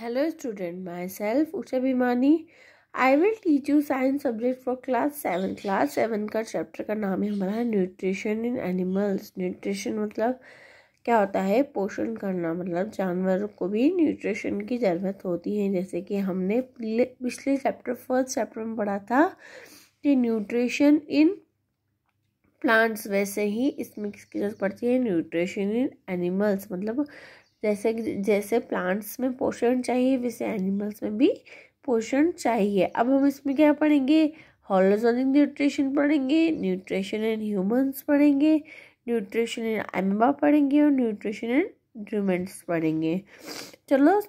Hello student, myself Usha Bhimani. I will teach you science subject for class seven class seven का chapter का नाम है हमारा nutrition in animals nutrition मतलब क्या होता है पोषण करना मतलब जानवरों को भी न्यूट्रिशन की ज़रूरत होती है जैसे कि हमने पिछले चैप्टर फर्स्ट चैप्टर में पढ़ा था कि न्यूट्रिशन इन प्लांट्स वैसे ही इसमें किसकी जरूरत पड़ती है न्यूट्रिशन इन एनिमल्स मतलब जैसे जैसे प्लांट्स में पोषण चाहिए वैसे एनिमल्स में भी पोषण चाहिए अब हम इसमें क्या पढ़ेंगे हॉलोजोनिक न्यूट्रिशन पढ़ेंगे न्यूट्रिशन इन ह्यूमंस पढ़ेंगे न्यूट्रिशन इन एम्बा पढ़ेंगे और न्यूट्रिशन इन ड्रूमेंट्स पढ़ेंगे चलो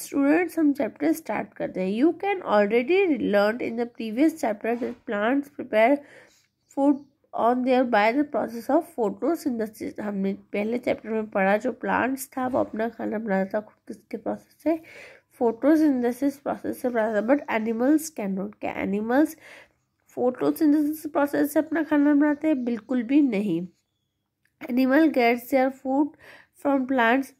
स्टूडेंट्स हम चैप्टर स्टार्ट करते हैं you can already learn in the previous chapter plants prepare food on their by the process of photosynthesis हमने पहले चैप्टर में पढ़ा जो प्लांट्स था वो अपना खाना बनाता था खुद किसके प्रोसेस से फोटोसिंथेसिस प्रोसेस से बनाता था बट एनिमल्स कैन नॉट क्या एनिमल्स फोटोसिंथेसिस प्रोसेस से अपना खाना बनाते हैं बिल्कुल भी नहीं animal gets their food from plants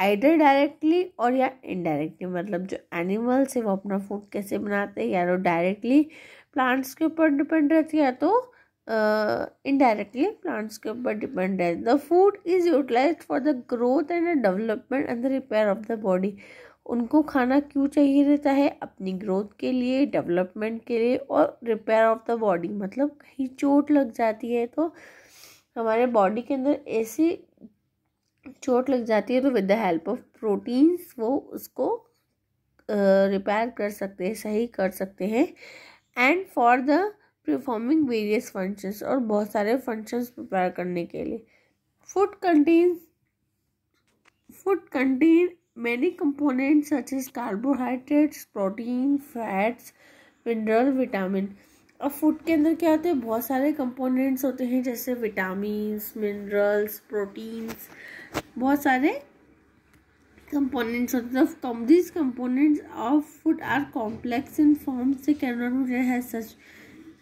either directly और या इनडायरेक्टली मतलब जो एनिमल्स है वो अपना फूड कैसे बनाते हैं या तो डायरेक्टली प्लांट्स के ऊपर डिपेंड रहती है तो इनडायरेक्टली प्लांट्स के ऊपर डिपेंड है the food is utilise for the growth and the development and the repair of the body उनको खाना क्यों चाहिए रहता है अपनी ग्रोथ के लिए डेवलपमेंट के लिए और रिपेयर ऑफ द बॉडी मतलब कहीं चोट लग जाती है तो हमारे बॉडी के अंदर ऐसी चोट लग जाती है तो with the help of proteins वो उसको रिपेयर uh, कर सकते हैं सही कर सकते हैं and for the performing various functions और बहुत सारे फंक्शंस प्रिपेयर करने के लिए food contain food contain many components such as carbohydrates protein fats mineral vitamin और फूड के अंदर क्या होते हैं बहुत सारे कंपोनेंट्स होते हैं जैसे विटामिन मिनरल्स प्रोटीन्स बहुत सारे components of the com these components of food are complex in forms they cannot be as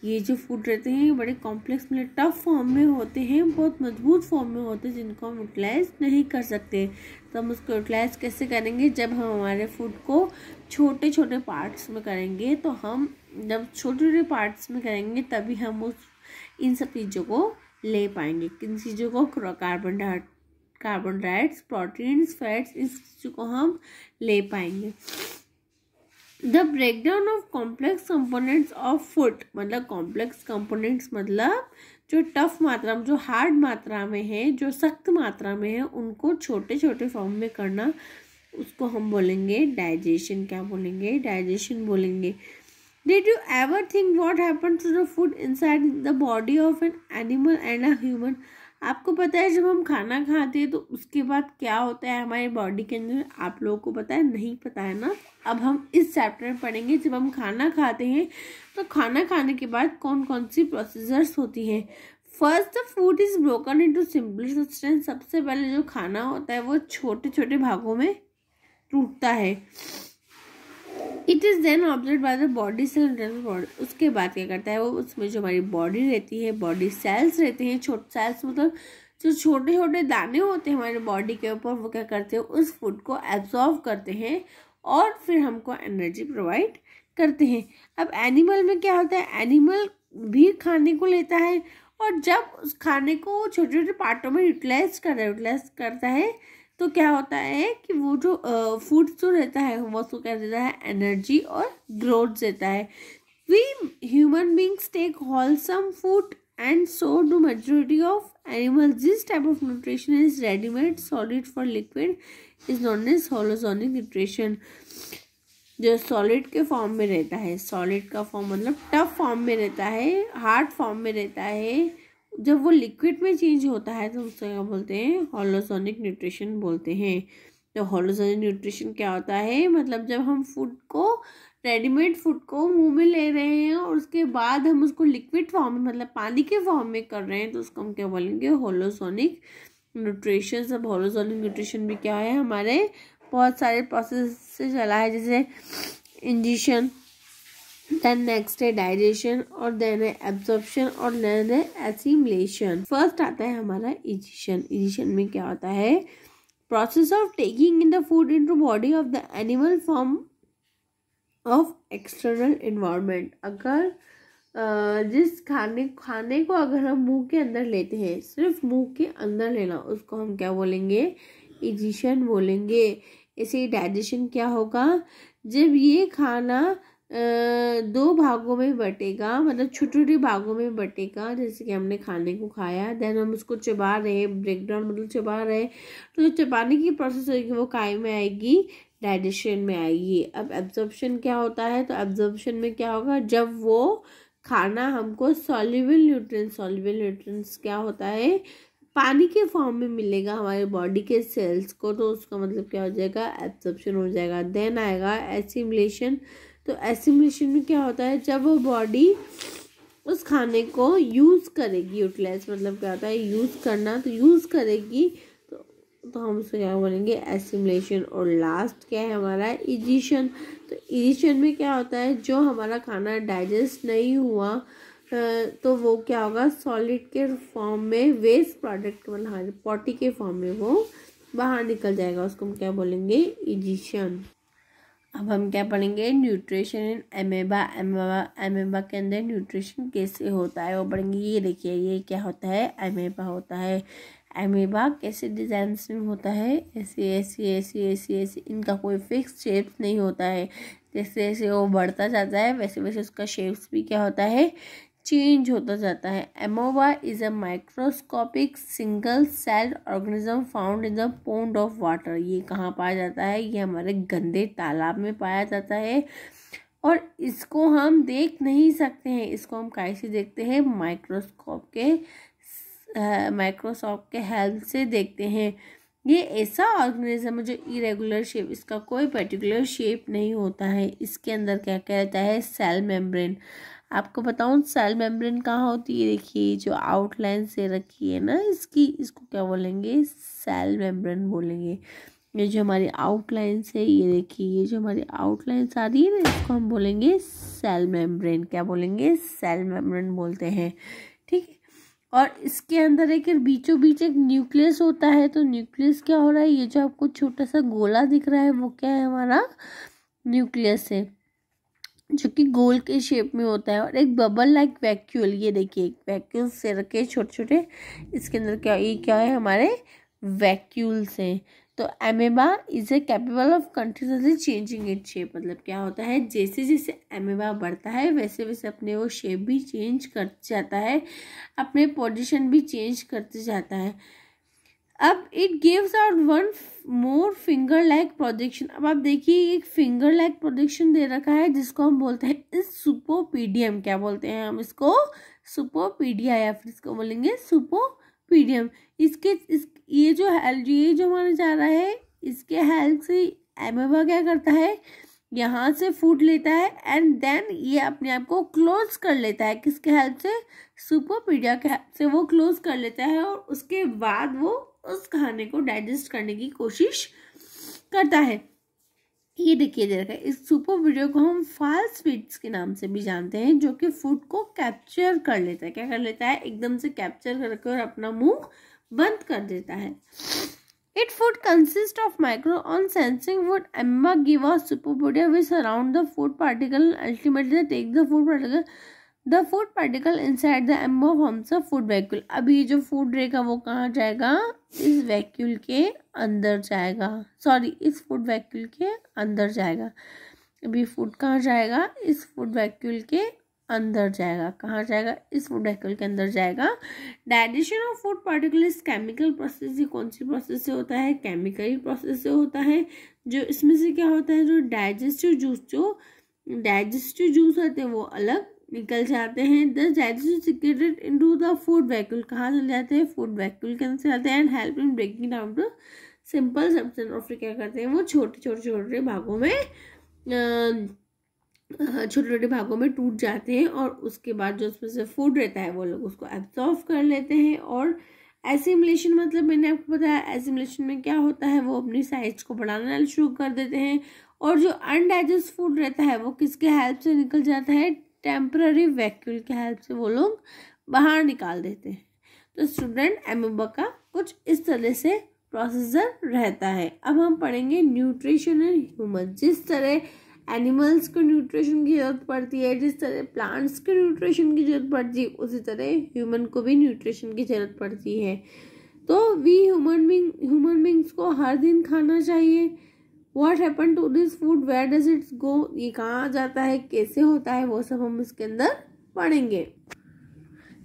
ये जो फूड रहते हैं ये बड़े कॉम्प्लेक्स मतलब टफ फॉर्म में होते हैं बहुत मजबूत फॉर्म में होते हैं जिनको हम यूटिलाइज नहीं कर सकते तो हम उसको यूटिलाइज कैसे करेंगे जब हम हमारे फूड को छोटे छोटे पार्ट्स में करेंगे तो हम जब छोटे छोटे पार्ट्स में करेंगे तभी हम उस इन सब चीज़ों को ले पाएंगे किन चीज़ों को carbon diet carbohydrates proteins fats इन चीज़ों को हम ले पाएंगे the breakdown of complex components of food मतलब कॉम्प्लेक्स कंपोनेंट्स मतलब जो टफ मात्रा में जो हार्ड मात्रा में है जो सख्त मात्रा में है उनको छोटे छोटे फॉर्म में करना उसको हम बोलेंगे डाइजेशन क्या बोलेंगे डाइजेशन बोलेंगे did you ever think what happen to the food inside the body of an animal and a human आपको पता है जब हम खाना खाते हैं तो उसके बाद क्या होता है हमारे बॉडी के अंदर आप लोगों को पता है नहीं पता है ना अब हम इस चैप्टर में पढ़ेंगे जब हम खाना खाते हैं तो खाना खाने के बाद कौन कौन सी प्रोसीजर्स होती हैं first the food is broken into simple substance सबसे पहले जो खाना होता है वो छोटे छोटे भागों में टूटता है it is then observe by the body cell body उसके बाद क्या करता है वो उसमें जो हमारी बॉडी रहती है बॉडी सेल्स रहते हैं छोटे सेल्स मतलब जो छोटे छोटे दाने होते हैं हमारे बॉडी के ऊपर वो क्या करते हैं उस फूड को एब्जॉर्व करते हैं और फिर हमको एनर्जी प्रोवाइड करते हैं अब एनिमल में क्या होता है एनिमल भी खाने को लेता है और जब उस खाने को छोटे छोटे पार्टों में यूटिलाइज करता है यूटिलाइज करता है तो क्या होता है कि वो जो फूड जो रहता है वो उसको क्या देता है एनर्जी और ग्रोथ देता है we human beings take wholesome food and so do majority of animal जिस type of nutrition is readymade solid for liquid is known as holozoic nutrition जो सॉलिड के फॉर्म में रहता है सॉलिड का फॉर्म मतलब टफ फॉर्म में रहता है हार्ड फॉर्म में रहता है जब वो लिक्विड में चेंज होता है तो उसको क्या बोलते हैं हॉलोसोनिक न्यूट्रिशन बोलते हैं तो हॉलोसोनिक न्यूट्रिशन क्या होता है मतलब जब हम फूड को रेडीमेड फूड को मुंह में ले रहे हैं और उसके बाद हम उसको लिक्विड फॉर्म में मतलब पानी के फॉर्म में कर रहे हैं तो उसको हम क्या बोलेंगे होलोसोनिक न्यूट्रिशन सब होलोसोनिक न्यूट्रिशन भी क्या है हमारे बहुत सारे प्रोसेस से चला है जैसे इंजेक्शन देन नेक्स्ट है डाइजेशन और देन है एब्जॉर्प्शन और देन है एसिमुलेशन फर्स्ट आता है हमारा इजिशन इजिशन में क्या होता है process of taking in the food into body of the animal form of external environment अगर जिस खाने खाने को अगर हम मुंह के अंदर लेते हैं सिर्फ मुंह के अंदर लेना उसको हम क्या बोलेंगे इजिशन बोलेंगे इसे डाइजेशन क्या होगा जब ये खाना दो भागों में बटेगा मतलब छोटे छोटे भागों में बटेगा जैसे कि हमने खाने को खाया देन हम उसको चबा रहे ब्रेक डाउन मतलब चबा रहे तो जो चबाने की प्रोसेस होगी वो काय में आएगी डाइजेशन में आएगी अब एब्जॉर्प्शन क्या होता है तो एब्जॉर्प्शन में क्या होगा जब वो खाना हमको सॉल्यूबल न्यूट्रिएंट्स सॉल्यूबल न्यूट्रिएंट्स क्या होता है पानी के फॉर्म में मिलेगा हमारे बॉडी के सेल्स को तो उसका मतलब क्या हो जाएगा एब्जॉर्प्शन हो जाएगा देन आएगा एसिमुलेशन तो एसिमुलेशन में क्या होता है जब वो बॉडी उस खाने को यूज़ करेगी यूटिलाइज मतलब क्या होता है यूज़ करना तो यूज़ करेगी तो तो हम उसको क्या बोलेंगे एसिमुलेशन और लास्ट क्या है हमारा इजिशन तो इजिशन में क्या होता है जो हमारा खाना डाइजेस्ट नहीं हुआ तो वो क्या होगा सॉलिड के फॉर्म में वेस्ट प्रोडक्ट मतलब पॉटी के फॉर्म में वो बाहर निकल जाएगा उसको हम क्या बोलेंगे इजिशन अब हम क्या पढ़ेंगे न्यूट्रिशन इन एमेबा एमेबा एमेबा के अंदर न्यूट्रिशन कैसे होता है वो पढ़ेंगे ये देखिए ये क्या होता है एमेबा होता है एमेबा कैसे डिज़ाइन में होता है ऐसे ऐसे ऐसे ऐसे ऐसे इनका कोई फिक्स शेप नहीं होता है जैसे जैसे वो बढ़ता जाता है वैसे वैसे उसका शेप्स भी क्या होता है चेंज होता जाता है amoeba is a microscopic single cell organism found in the pond of water ये कहाँ पाया जाता है ये हमारे गंदे तालाब में पाया जाता है और इसको हम देख नहीं सकते हैं इसको हम कैसे देखते हैं माइक्रोस्कोप के माइक्रोस्कोप के हेल्प से देखते हैं ये ऐसा ऑर्गेनिज्म है जो इरेगुलर शेप इसका कोई पर्टिकुलर शेप नहीं होता है इसके अंदर क्या क्या रहता है सेल मेम्ब्रेन आपको बताऊँ सेल मेम्ब्रेन कहाँ होती है देखिए जो आउटलाइन से रखी है ना इसकी इसको क्या बोलेंगे सेल मेम्ब्रेन बोलेंगे ये जो हमारी आउटलाइन से ये देखिए ये जो हमारी आउटलाइन आ रही है ना इसको हम बोलेंगे सेल मेम्ब्रेन क्या बोलेंगे सेल मेम्ब्रेन बोलते हैं ठीक है और इसके अंदर एक बीचों बीच एक न्यूक्लियस होता है तो न्यूक्लियस क्या हो रहा है ये जो आपको छोटा सा गोला दिख रहा है वो क्या है हमारा न्यूक्लियस है जो कि गोल के शेप में होता है और एक बबल लाइक वैक्यूल ये देखिए एक वैक्यूल से रखे छोटे छोटे इसके अंदर क्या ये क्या है हमारे वैक्यूल्स हैं तो amoeba is a capable of continuously changing it shape मतलब क्या होता है जैसे जैसे एमेबा बढ़ता है वैसे वैसे अपने वो शेप भी चेंज करते जाता है अपने पोजिशन भी चेंज करते जाता है अब it gives out one more finger like projection अब आप देखिए एक फिंगर लाइक प्रोजेक्शन दे रखा है जिसको हम बोलते हैं इस सुपोपीडियम क्या बोलते हैं हम इसको सुपोपीडिया या फिर इसको बोलेंगे सुपोपीडियम इसके इस ये जो ये जो माना जा रहा है इसके हेल्प से एमेबा क्या करता है यहाँ से फूट लेता है एंड देन ये अपने आप को क्लोज कर लेता है किसके हेल्प से सुपोपीडिया के हेल्प से वो क्लोज कर लेता है और उसके बाद वो उस खाने को डाइजेस्ट करने की कोशिश करता है ये देखिए देखा इस सुपर वीडियो को हम फास्ट स्पीड्स के नाम से भी जानते हैं जो कि फूड को कैप्चर कर लेता है क्या कर लेता है एकदम से कैप्चर करके और अपना मुंह बंद कर देता है It food consists of microorganisms sensing would amoeba give us superbody which surround the food particle ultimately they take the food particle the food particle inside the amoeba forms of food vacuole अभी ये जो food रहेगा वो कहाँ जाएगा इस vacuole के अंदर जाएगा सॉरी इस फूड वैक्यूल के अंदर जाएगा अभी फूड कहाँ जाएगा इस फूड वैक्यूल के अंदर जाएगा कहाँ जाएगा इस फूड वैक्यूल के अंदर जाएगा डाइजेशन ऑफ फूड पार्टिकल इस केमिकल प्रोसेस ही कौन सी प्रोसेस से होता है केमिकल प्रोसेस से होता है जो इसमें से क्या होता है जो डाइजेस्टिव जूस जो डाइजेस्टिव जूस होते हैं वो अलग निकल जाते हैं the digestion secreted to the food vacuole कहाँ चले जाते हैं फूड वैक्यूल के अंदर आते हैं and help in breaking down to simple substance और फिर क्या करते हैं वो छोटे छोटे छोटे भागों में छोटे छोटे भागों में टूट जाते हैं और उसके बाद जो उसमें से फूड रहता है वो लोग उसको एब्जॉर्व कर लेते हैं और एसिमुलेशन मतलब मैंने आपको बताया एसिमुलेशन में क्या होता है वो अपनी साइज को बढ़ाना शुरू कर देते हैं और जो अनडाइजेस्ट फूड रहता है वो किसके हेल्प से निकल जाता है टेम्प्ररी वैक्यूल के हेल्प से वो लोग बाहर निकाल देते हैं तो स्टूडेंट एमोबा का कुछ इस तरह से प्रोसेसर रहता है अब हम पढ़ेंगे न्यूट्रिशन इन ह्यूमन जिस तरह एनिमल्स को न्यूट्रिशन की ज़रूरत पड़ती है जिस तरह प्लांट्स के न्यूट्रिशन की ज़रूरत पड़ती है उसी तरह ह्यूमन को भी न्यूट्रिशन की ज़रूरत पड़ती है तो we human being human beings को हर दिन खाना चाहिए what happen to this food where does its go ये कहाँ जाता है कैसे होता है वो सब हम इसके अंदर पढ़ेंगे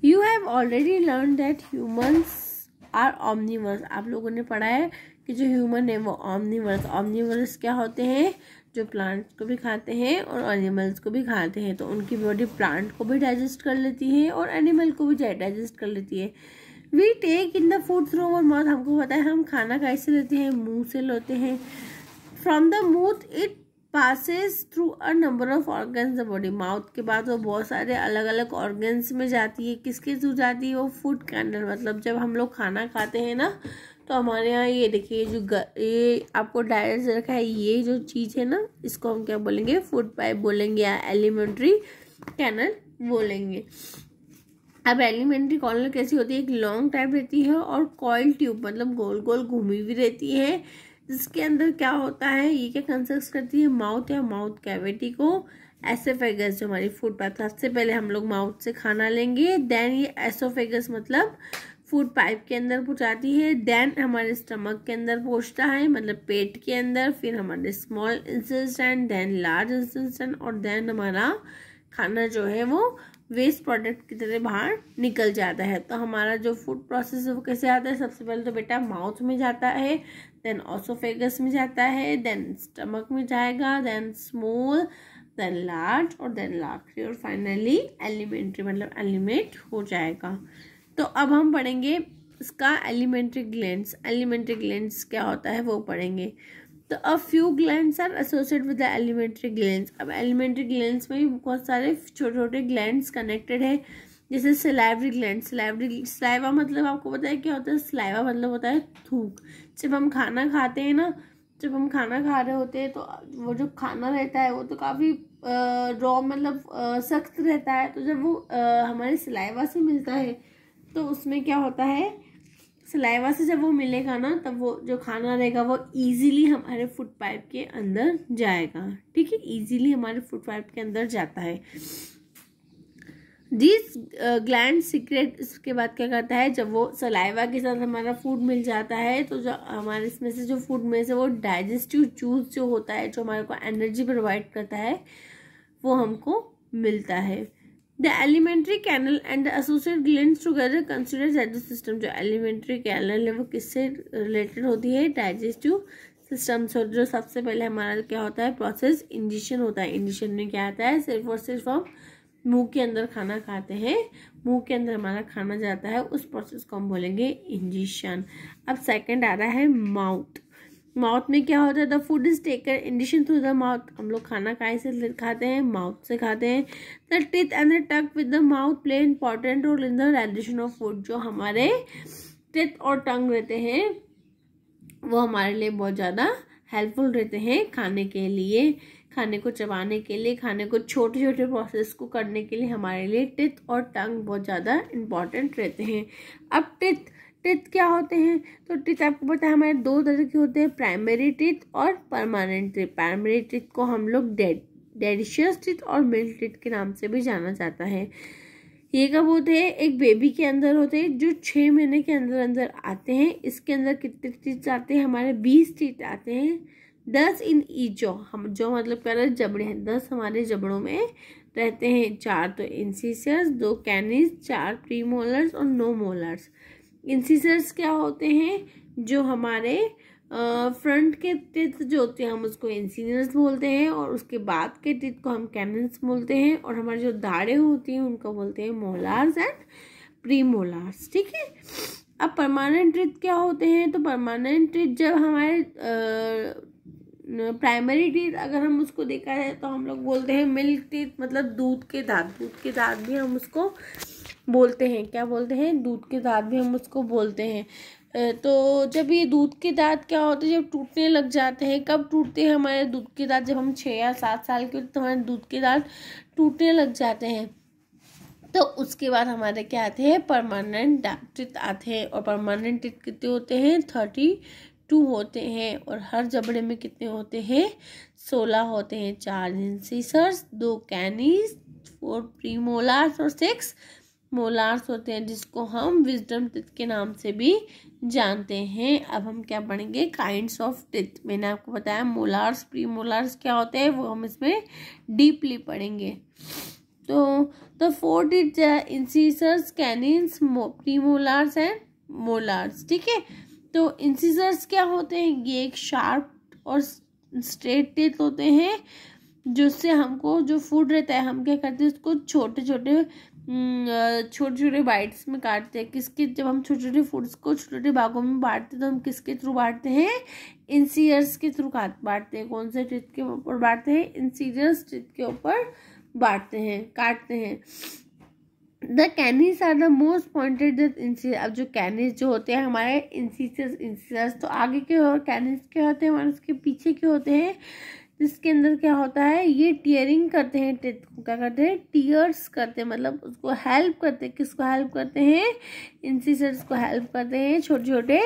you have already learn that humans are omnivores आप लोगों ने पढ़ा है कि जो ह्यूमन है वो ऑमनीवर्स ऑमनीवर्स क्या होते हैं जो प्लांट्स को भी खाते हैं और एनिमल्स को भी खाते हैं तो उनकी बॉडी प्लांट को भी डाइजेस्ट कर लेती है और एनिमल को भी डाइजेस्ट कर लेती है we take in the food through और मौत हमको पता है हम खाना कैसे लेते हैं मुंह से लेते हैं from the mouth it passes through a number of organ the body mouth के बाद वो बहुत सारे अलग अलग ऑर्गन्स में जाती है किसके थ्रू जाती है वो फूड कैंडल मतलब जब हम लोग खाना खाते हैं ना तो हमारे यहाँ ये देखिए जो ग, ये आपको डायरेक्ट रखा है ये जो चीज़ है ना इसको हम क्या बोलेंगे फूड पाइप बोलेंगे या एलिमेंट्री कैनल बोलेंगे अब एलिमेंट्री कॉर्नर कैसी होती है एक लॉन्ग टाइप रहती है और कॉयल ट्यूब मतलब गोल गोल घूमी भी रहती है जिसके अंदर क्या होता है ये क्या कंसेप्ट करती है माउथ या माउथ कैविटी को एसोफेगस जो हमारी फूड पाइप सबसे पहले हम लोग माउथ से खाना लेंगे देन ये एसोफेगस मतलब फूड पाइप के अंदर पहुँचाती है देन हमारे स्टमक के अंदर पहुँचता है मतलब पेट के अंदर फिर हमारे small intestine then large intestine और देन हमारा खाना जो है वो वेस्ट प्रोडक्ट की तरह बाहर निकल जाता है तो हमारा जो फूड प्रोसेस है वो कैसे आता है सबसे पहले तो बेटा माउथ में जाता है देन ऑसोफेगस में जाता है देन स्टमक में जाएगा देन स्मॉल देन लार्ज और देन लाखरी और फाइनली एलिमेंट्री मतलब एलिमेंट हो जाएगा तो अब हम पढ़ेंगे इसका एलिमेंट्री ग्लैंड एलिमेंट्री ग्लैंड क्या होता है वो पढ़ेंगे तो a few glands are associate with the alimentary glands अब एलिमेंट्री ग्लैंड्स में भी बहुत सारे छोटे छोटे ग्लैंड्स कनेक्टेड है जैसे सिलाइवरी ग्लैंड सिलाइवरी स्लाइवा मतलब आपको पता है क्या होता है स्लाइवा मतलब होता है थूक जब हम खाना खाते हैं ना जब हम खाना खा रहे होते हैं तो वो जो खाना रहता है वो तो काफ़ी रॉ मतलब सख्त रहता है तो जब वो हमारे सिलाईवा से मिलता है तो उसमें क्या होता है सिलाईवा से जब वो मिलेगा ना तब वो जो खाना रहेगा वो इजीली हमारे फूड पाइप के अंदर जाएगा ठीक है इजीली हमारे फूड पाइप के अंदर जाता है दिस ग्लैंड सीक्रेट इसके बाद क्या करता है जब वो सलाइवा के साथ हमारा फूड मिल जाता है तो जो हमारे इसमें से जो फूड में से वो डाइजेस्टिव जूस जो होता है जो हमारे को एनर्जी प्रोवाइड करता है वो हमको मिलता है the alimentary canal and associate gland together consider digestive system जो एलिमेंट्री कैनल है वो किससे रिलेटेड होती है डाइजेस्टिव सिस्टम से जो सबसे पहले हमारा क्या होता है प्रोसेस इंजिशन होता है इंजिशन में क्या आता है सिर्फ और सिर्फ हम मुंह के अंदर खाना खाते हैं मुंह के अंदर हमारा खाना जाता है उस प्रोसेस को हम बोलेंगे इंजेशन अब सेकंड आ रहा है माउथ माउथ में क्या होता है the food is taker ingestion through the mouth हम लोग खाना काय से खाते हैं माउथ से खाते हैं the teeth and the tongue with the mouth play important role in the digestion of food जो हमारे टिथ और टंग रहते हैं वो हमारे लिए बहुत ज़्यादा हेल्पफुल रहते हैं खाने के लिए खाने को चबाने के लिए खाने को छोटे छोटे प्रोसेस को करने के लिए हमारे लिए टिथ और टंग बहुत ज़्यादा इम्पॉर्टेंट रहते हैं अब टिथ टिथ क्या होते हैं तो टिथ आपको पता है हमारे दो तरह के होते हैं प्राइमरी टिथ और परमानेंट टिथ प्राइमरी टिथ को हम लोग डेड डेडिशियस टिथ और मिल्क टिथ के नाम से भी जाना जाता है ये कब होते हैं एक बेबी के अंदर होते हैं जो छः महीने के अंदर अंदर आते हैं इसके अंदर कितने टीट आते हैं हमारे बीस टीट आते हैं दस इन ईचो हम जो मतलब कह रहे जबड़े हैं दस हमारे जबड़ों में रहते हैं चार तो इंसीसर्स दो कैनिस चार प्री मोलर्स और नो मोलर्स इंसीसर्स क्या होते हैं जो हमारे फ्रंट के टिथ जो होते हैं हम उसको इंसिनियस बोलते हैं और उसके बाद के टिथ को हम कैनन्स बोलते हैं और हमारे जो धाड़े होती हैं उनको बोलते हैं मोलार्स एंड प्री मोलार्स ठीक है अब परमानेंट टिथ क्या होते हैं तो परमानेंट टिथ जब हमारे प्राइमरी टीथ अगर हम उसको देखा जाए तो हम लोग बोलते हैं मिल्क टीथ मतलब दूध के दाँत दूध के दाँत भी हम उसको बोलते हैं क्या बोलते हैं दूध के दाँत भी हम उसको बोलते हैं तो जब ये दूध के दांत क्या होते हैं जब टूटने लग जाते हैं कब टूटते हैं हमारे दूध के दांत जब हम छः या सात साल के होते तो हमारे दूध के दांत टूटने लग जाते हैं तो उसके बाद हमारे क्या आते हैं परमानेंट टित आते हैं और परमानेंट टित कितने होते हैं थर्टी टू होते हैं और हर जबड़े में कितने होते हैं सोलह होते हैं चार इंसीसर्स दो कैनीस फोर प्रीमोलार्स और सिक्स मोलार्स होते हैं जिसको हम विजडम टिथ के नाम से भी जानते हैं अब हम क्या पढ़ेंगे काइंड्स ऑफ टिथ मैंने आपको बताया मोलार्स प्री मोलार्स क्या होते हैं वो हम इसमें डीपली पढ़ेंगे तो the four teeth incisors canines premolars and molars ठीक है तो इंसीजर्स क्या होते हैं ये एक शार्प और स्ट्रेट टिथ होते हैं जिससे हमको जो फूड रहता है हम क्या करते हैं उसको छोटे छोटे छोटे छोटे बाइट्स में काटते हैं किसके जब हम छोटे छोटे फूड्स को छोटे छोटे भागों में बांटते हैं तो हम किसके थ्रू बांटते हैं इंसीरियर्स के थ्रू बांटते हैं कौन से टिथ के ऊपर बांटते हैं इंसीरियर्स टिथ के ऊपर बांटते हैं काटते हैं the canines are the most pointed incisor अब जो कैनिस जो होते हैं हमारे इंसीजर्स इंसीजर्स तो आगे के और कैनिस के होते हैं हमारे उसके पीछे के होते हैं इसके अंदर क्या होता है ये टीयरिंग करते हैं क्या करते हैं टीयर्स करते हैं मतलब उसको हेल्प करते हैं किसको हेल्प करते हैं इंसिसर्स को हेल्प करते हैं छोटे छोटे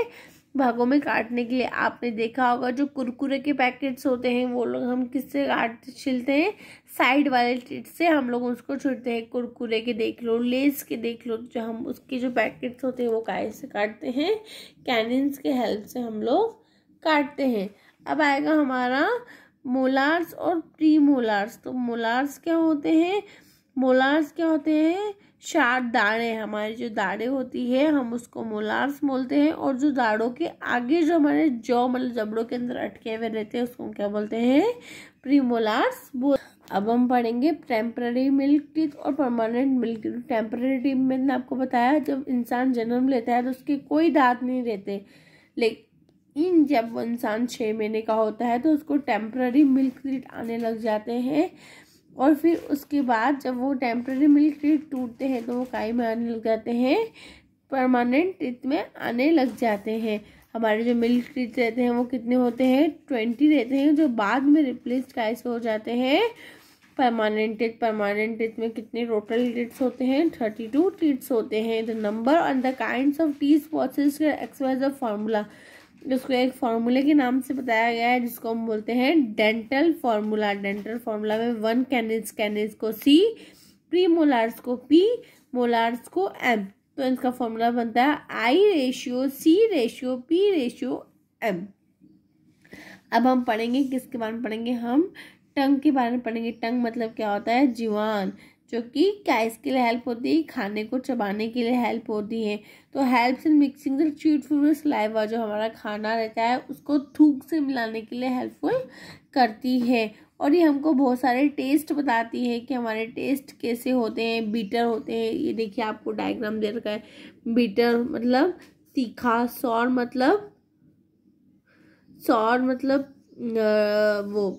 भागों में काटने के लिए आपने देखा होगा जो कुरकुरे के पैकेट्स होते हैं वो लोग हम किससे काट छिलते हैं साइड वाले टिट से हम लोग उसको छिड़ते हैं कुरकुरे के देख लो लेस के देख लो जो हम उसके जो पैकेट्स होते हैं वो काय से काटते हैं कैनिन्स के हेल्प से हम लोग काटते हैं अब आएगा हमारा मोलार्स और प्री मोलार्स तो मोलार्स क्या होते हैं मोलार्स क्या होते हैं शार्ट दाड़े हमारे जो दाड़े होती है हम उसको मोलार्स बोलते हैं और जो दाड़ों के आगे जो हमारे जौ मतलब जबड़ों के अंदर अटके हुए रहते हैं उसको हम क्या बोलते हैं प्रीमोलार्स बोल अब हम पढ़ेंगे टेम्प्ररी मिल्क टीथ और permanent milk teeth temporary teeth मैंने आपको बताया जब इंसान जन्म लेता है तो उसके कोई दांत नहीं रहते लेकिन इन जब इंसान छः महीने का होता है तो उसको टेम्प्ररी मिल्क ट्रीट आने लग जाते हैं और फिर उसके बाद जब वो टेम्प्ररी मिल्क ट्रीट टूटते हैं तो वो काई में आने लग जाते हैं परमानेंट ट्रीट में आने लग जाते हैं हमारे जो मिल्क ट्रीट रहते हैं वो कितने होते हैं ट्वेंटी रहते हैं जो बाद में रिप्लेस काइस हो जाते हैं परमानेंट ट्रीट परमानेंट ट्रीट में कितने टोटल टीट्स होते हैं थर्टी टू ट्रीट्स होते हैं the number and the kind of teeth possess एक्सवाइज ऑफ फार्मूला उसको एक फार्मूले के नाम से बताया गया है जिसको हम बोलते हैं डेंटल फार्मूला डेंटल फार्मूला में वन कैनिज कैनिज को सी प्री मोलार्स को पी मोलार्स को एम तो इसका फॉर्मूला बनता है I ratio C ratio P ratio M अब हम पढ़ेंगे किसके बारे में पढ़ेंगे हम टंग के बारे में पढ़ेंगे टंग मतलब क्या होता है जीवान जो कि क्या इसके लिए हेल्प होती है खाने को चबाने के लिए हेल्प होती है तो help in mixing the chewed food saliva जो हमारा खाना रहता है उसको थूक से मिलाने के लिए हेल्पफुल करती है और ये हमको बहुत सारे टेस्ट बताती है कि हमारे टेस्ट कैसे होते हैं बीटर होते हैं ये देखिए आपको डायग्राम दे रखा है बीटर मतलब तीखा सौर मतलब सौर मतलब वो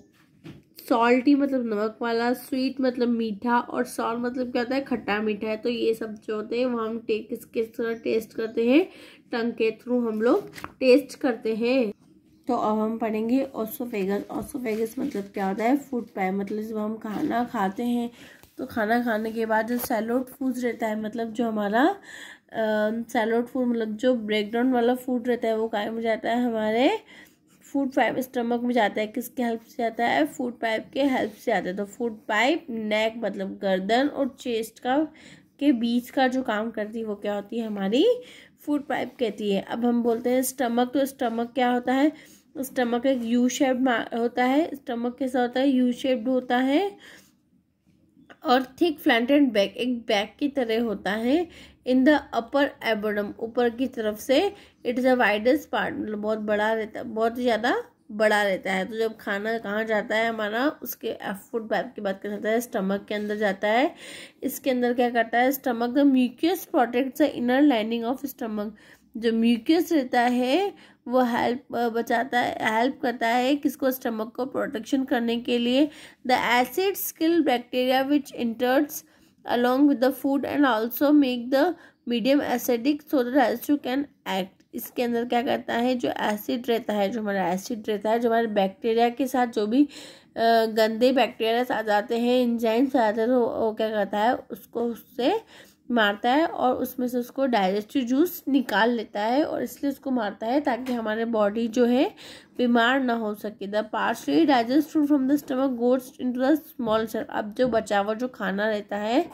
सॉल्टी मतलब नमक वाला स्वीट मतलब मीठा और सॉल्ट मतलब क्या होता है खट्टा मीठा है तो ये सब जो होते हैं वो हम किस किस तरह टेस्ट करते हैं टंग के थ्रू हम लोग टेस्ट करते हैं तो अब हम पढ़ेंगे ओसोफेगस ओसोफेगस मतलब क्या होता है फूड पाइप मतलब जब हम खाना खाते हैं तो खाना खाने के बाद जो सैलोड फूड रहता है मतलब जो हमारा सैलोड फूड मतलब जो ब्रेकडाउन वाला फूड रहता है वो कायम हो जाता है हमारे फूड पाइप स्टमक में जाता है किसके हेल्प से आता है फूड पाइप के हेल्प से आता है तो फूड पाइप नेक मतलब गर्दन और चेस्ट का के बीच का जो काम करती है वो क्या होती है हमारी फूड पाइप कहती है अब हम बोलते हैं स्टमक तो स्टमक क्या होता है स्टमक एक यू शेप होता है स्टमक कैसा होता है यू शेप्ड होता है और थिक फ्लैंटेड बैक एक बैग की तरह होता है इन द अपर एबडम ऊपर की तरफ से it is a widest part मतलब बहुत बड़ा रहता है बहुत ज़्यादा बड़ा रहता है तो जब खाना कहाँ जाता है हमारा उसके फूड पाइप की बात करना सकते है स्टमक के अंदर जाता है इसके अंदर क्या करता है stomach the mucus protect the inner lining of stomach जो म्यूकियस रहता है वो हेल्प बचाता है हेल्प करता है किसको स्टमक को प्रोटेक्शन करने के लिए द एसिड स्किल bacteria which enters along with the food and also make the medium acidic so that रेस्ट्यू can act इसके अंदर क्या करता है जो एसिड रहता है जो हमारा एसिड रहता है जो हमारे बैक्टीरिया के साथ जो भी गंदे बैक्टीरिया आ जाते हैं इंजाइम्स आ जाते हैं तो वो क्या करता है उसको उससे मारता है और उसमें से उसको डाइजेस्टिव जूस निकाल लेता है और इसलिए उसको मारता है ताकि हमारे बॉडी जो है बीमार ना हो सके the partially digest food from the stomach goes into the small cell अब जो बचा हुआ जो खाना रहता है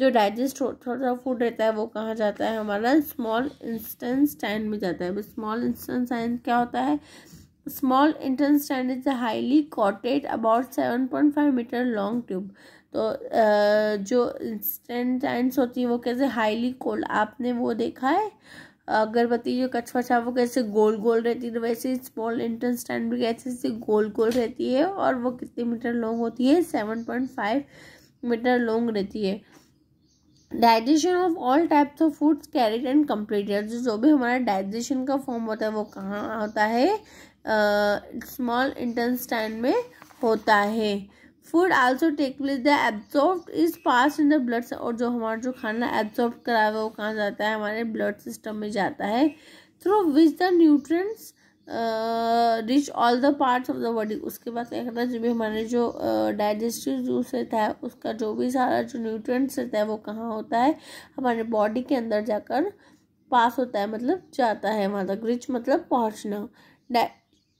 जो डाइजेस्ट थोड़ा फूड रहता है वो कहाँ जाता है हमारा स्मॉल इंस्टेंस टाइन में जाता है स्मॉल टाइन क्या होता है स्मॉल इंटेंस is highly coiled about seven point five metre long tube तो जो इंस्टेंट एंड्स होती है वो कैसे हाईली कोल्ड आपने वो देखा है अगरबत्ती जो कचपचा वो कैसे गोल गोल रहती है तो वैसे स्मॉल इंटेंस स्टैंड भी कैसे से गोल गोल रहती है और वो कितने मीटर लॉन्ग होती है seven point five metre long रहती है digestion of all types of foods carried and complete जो भी हमारा डाइजेशन का फॉर्म होता है वो कहाँ होता है स्मॉल स्टैंड में होता है food also take place the absorb is pass in the blood और जो हमारा जो खाना एब्जॉर्ब करा हुआ है वो कहाँ जाता है हमारे ब्लड सिस्टम में जाता है through which the nutrients reach all the parts of the body उसके बाद क्या करना जो भी हमारे जो डाइजेस्टिव जूस रहता है उसका जो भी सारा जो न्यूट्रिएंट्स रहता है वो कहाँ होता है हमारे बॉडी के अंदर जाकर पास होता है मतलब जाता है वहाँ तक रिच मतलब पहुँचना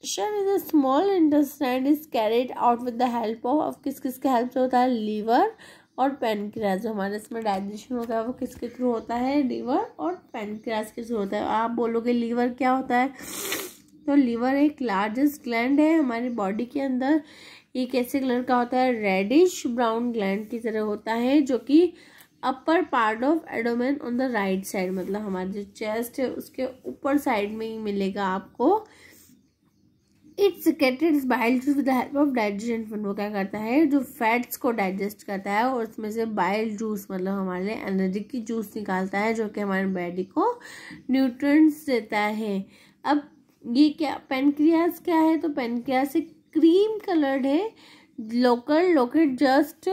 digestion is a small intestine is carried out with the help of अब किस किस के हेल्प से होता है लीवर और पेनक्रियाज जो हमारे इसमें डाइजेशन होता है वो किसके थ्रू होता है लीवर और पेनक्रियाज के थ्रू होता है आप बोलोगे लीवर क्या होता है तो लीवर एक लार्जेस्ट ग्लैंड है हमारी बॉडी के अंदर ये कैसे कलर का होता है रेडिश ब्राउन ग्लैंड की तरह होता है जो कि upper part of abdomen on the right side मतलब हमारे जो चेस्ट है उसके ऊपर साइड में ही मिलेगा आपको it secreted bile juice with help of digestion fun वो क्या करता है जो फैट्स को डाइजेस्ट करता है और उसमें से बाइल जूस मतलब हमारे लिए एनर्जी की जूस निकालता है जो कि हमारे बॉडी को न्यूट्रंट्स देता है अब ये क्या पेनक्रियाज क्या है तो पेनक्रियाज एक क्रीम कलर्ड है local locate just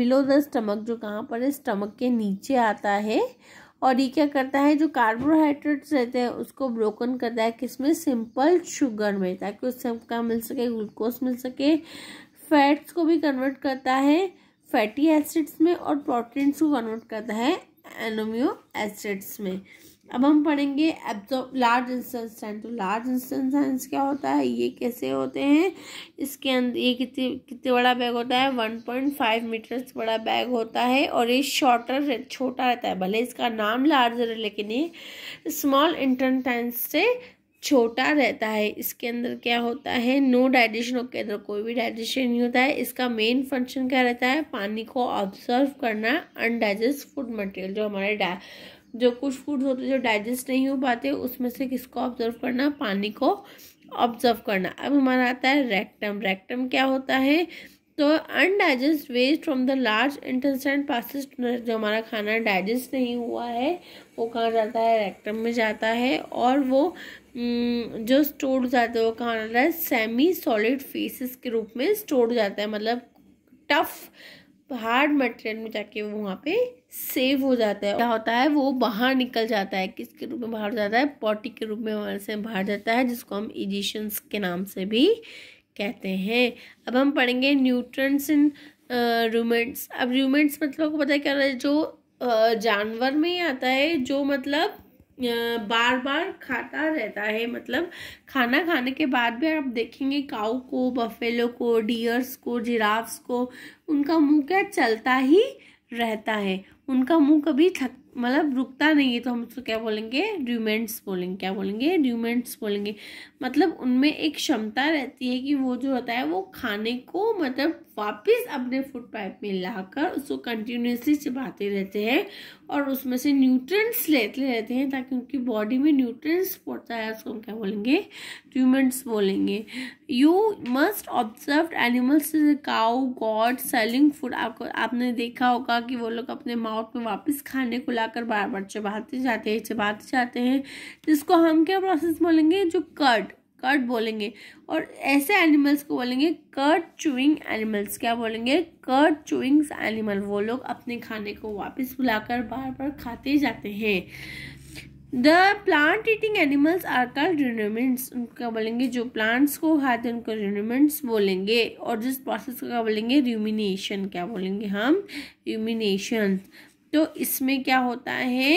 below the stomach जो कहाँ पर है स्टमक के नीचे आता है और ये क्या करता है जो कार्बोहाइड्रेट्स रहते हैं उसको ब्रोकन करता है किसमें सिंपल शुगर में ताकि उससे क्या मिल सके ग्लूकोज मिल सके फैट्स को भी कन्वर्ट करता है फैटी एसिड्स में और प्रोटीन्स को कन्वर्ट करता है एनोमियो एसिड्स में अब हम पढ़ेंगे एब्जॉर्ब लार्ज इंस्टेंस तो लार्ज इंस्टेंस क्या होता है ये कैसे होते हैं इसके अंदर ये कितने कितने बड़ा बैग होता है वन पॉइंट फाइव मीटर बड़ा बैग होता है और ये शॉर्टर छोटा रहता है भले इसका नाम लार्जर है लेकिन ये स्मॉल इंटरटेंस से छोटा रहता है इसके अंदर क्या होता है नो डाइजेशन के अंदर कोई भी डाइजेशन नहीं होता है इसका मेन फंक्शन क्या रहता है पानी को ऑब्जर्व करना अनडाइजेस्ट फूड मटेरियल जो हमारे डा जो कुछ फूड होते जो डाइजेस्ट नहीं हो पाते उसमें से किसको ऑब्जर्व करना पानी को ऑब्जर्व करना अब हमारा आता है रेक्टम रेक्टम क्या होता है तो undigest waste from the large intestine passes जो हमारा खाना डाइजेस्ट नहीं हुआ है वो कहाँ जाता है रेक्टम में जाता है और वो हम्म, जो स्टोर जाता है वो कहाँ जाता है सेमी सॉलिड फेसिस के रूप में स्टोर जाता है मतलब टफ हार्ड मटेरियल में जाके वो वहाँ पे सेव हो जाता है क्या होता है वो बाहर निकल जाता है किसके रूप में बाहर जाता है पॉटी के रूप में हमारे से बाहर जाता है जिसको हम इजिशंस के नाम से भी कहते हैं अब हम पढ़ेंगे न्यूट्रंस इन रूमेंट्स अब रूमेंट्स मतलब को पता है क्या है जो जानवर में ही आता है जो मतलब बार बार खाता रहता है मतलब खाना खाने के बाद भी आप देखेंगे काऊ को बफेलो को डियर्स को जिराफ्स को उनका मुंह क्या चलता ही रहता है उनका मुंह कभी थक मतलब रुकता नहीं है तो हम उसको क्या बोलेंगे ड्यूमेंट्स बोलेंगे क्या बोलेंगे ड्यूमेंट्स बोलेंगे मतलब उनमें एक क्षमता रहती है कि वो जो होता है वो खाने को मतलब वापस अपने फूड पाइप में लाकर उसको कंटिन्यूसली चबाते रहते हैं और उसमें से न्यूट्रिएंट्स लेते रहते हैं ताकि उनकी बॉडी में न्यूट्रिएंट्स पड़ता है उसको हम क्या बोलेंगे ट्यूमेंट्स बोलेंगे you must observe animals cow goat selling food आपको आपने देखा होगा कि वो लोग अपने माउथ में वापस खाने को लाकर बार बार चबाते जाते हैं चबाते जाते हैं जिसको हम क्या प्रोसेस बोलेंगे जो कट कर्ट बोलेंगे और ऐसे एनिमल्स को बोलेंगे कर्ट चूइंग एनिमल्स क्या बोलेंगे कर्ट चूइंग्स एनिमल वो लोग अपने खाने को वापस बुलाकर बार बार खाते जाते हैं the plant eating animals are called ruminants उनका बोलेंगे जो प्लांट्स को खाते हैं उनको रिनोमेंट्स बोलेंगे और जिस प्रोसेस को क्या बोलेंगे र्यूमिनेशन क्या बोलेंगे हम र्यूमिनेशन तो इसमें क्या होता है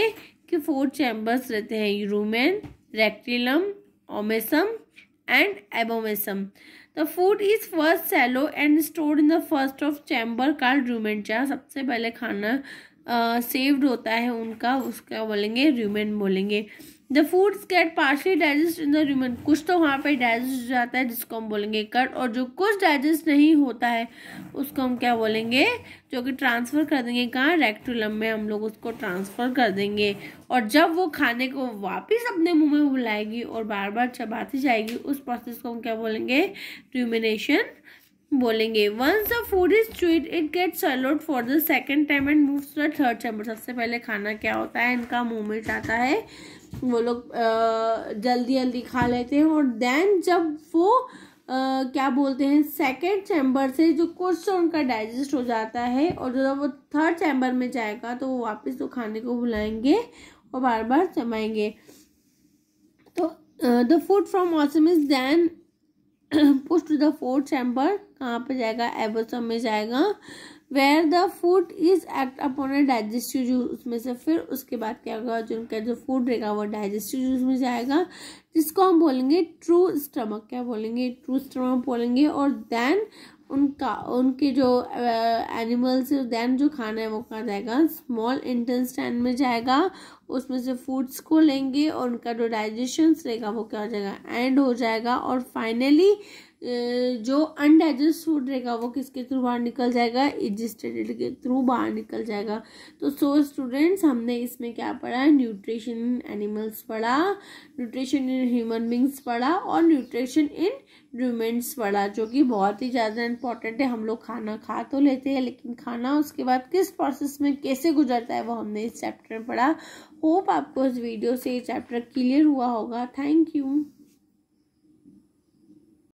कि फोर चैम्बर्स रहते हैं rumen reticulum omasum and abomasum. The food is first shallow and stored in the first of chamber called rumen. rumentia. सबसे पहले खाना saved होता है उनका उसका बोलेंगे rumen बोलेंगे the foods get partially digest in the rumen कुछ तो वहाँ पर डाइजेस्ट हो जाता है जिसको हम बोलेंगे कट और जो कुछ डाइजेस्ट नहीं होता है उसको हम क्या बोलेंगे जो कि ट्रांसफ़र कर देंगे कहाँ रेक्टुलम में हम लोग उसको ट्रांसफ़र कर देंगे और जब वो खाने को वापस अपने मुंह में बुलाएगी और बार बार चबाती जाएगी उस प्रोसेस को हम क्या बोलेंगे र्यूमिनेशन बोलेंगे once the food is sweet it get swallowed for the second time and move to the third chamber सबसे पहले खाना क्या होता है इनका मुंह में जाता है वो लोग जल्दी जल्दी खा लेते हैं और देन जब वो आ, क्या बोलते हैं सेकेंड चैम्बर से जो कुछ उनका डाइजेस्ट हो जाता है और जब वो थर्ड चैम्बर में जाएगा तो वो वापस वो तो खाने को भुलाएंगे और बार बार चमाएंगे तो the food from omasum is then pushed to the fourth chamber कहाँ पर जाएगा एबोसम में जाएगा where the food is act upon a digestive juice उसमें से फिर उसके बाद क्या होगा जो उनका जो फूड रहेगा वो डाइजेस्टिव जूस में जाएगा जिसको हम बोलेंगे ट्रू स्टमक क्या बोलेंगे ट्रू स्टमक बोलेंगे और देन उनका उनके जो एनिमल्स uh, देन जो खाना है वो कहा जाएगा स्मॉल इंटेस्टाइन में जाएगा उसमें से फूड्स को लेंगे और उनका जो डाइजेशन रहेगा वो क्या हो जाएगा एंड हो जाएगा और फाइनली जो अनडाइजेस्ट फूड रहेगा वो किसके थ्रू बाहर निकल जाएगा इजिस्टेड के थ्रू बाहर निकल जाएगा तो सो स्टूडेंट्स हमने इसमें क्या पढ़ा न्यूट्रिशन इन एनिमल्स पढ़ा न्यूट्रिशन इन ह्यूमन बींग्स पढ़ा और न्यूट्रिशन इन ड्रूमेंट्स पढ़ा जो कि बहुत ही ज़्यादा इंपॉर्टेंट है हम लोग खाना खा तो लेते हैं लेकिन खाना उसके बाद किस प्रोसेस में कैसे गुजरता है वो हमने इस चैप्टर में पढ़ा होप आपको इस वीडियो से ये चैप्टर क्लियर हुआ होगा थैंक यू